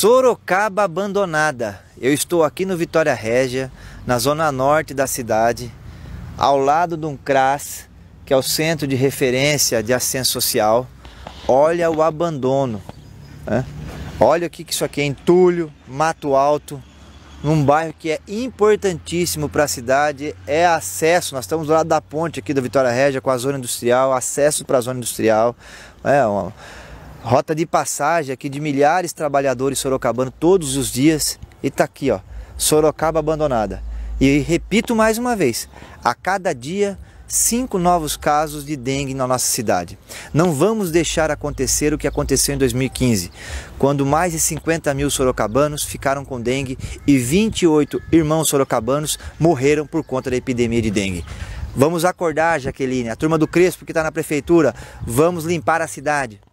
Sorocaba abandonada. Eu estou aqui no Vitória Régia, na zona norte da cidade, ao lado de um CRAS, que é o Centro de Referência de Ascenso Social. Olha o abandono. Né? Olha o que isso aqui é entulho, mato alto, num bairro que é importantíssimo para a cidade, é acesso. Nós estamos do lado da ponte aqui da Vitória Régia com a zona industrial, acesso para a zona industrial. É uma rota de passagem aqui de milhares de trabalhadores sorocabanos todos os dias e tá aqui, ó, Sorocaba abandonada. E repito mais uma vez, a cada dia cinco novos casos de dengue na nossa cidade. Não vamos deixar acontecer o que aconteceu em 2015, quando mais de 50 mil sorocabanos ficaram com dengue e 28 irmãos sorocabanos morreram por conta da epidemia de dengue. Vamos acordar, Jaqueline, a turma do Crespo que está na prefeitura, vamos limpar a cidade.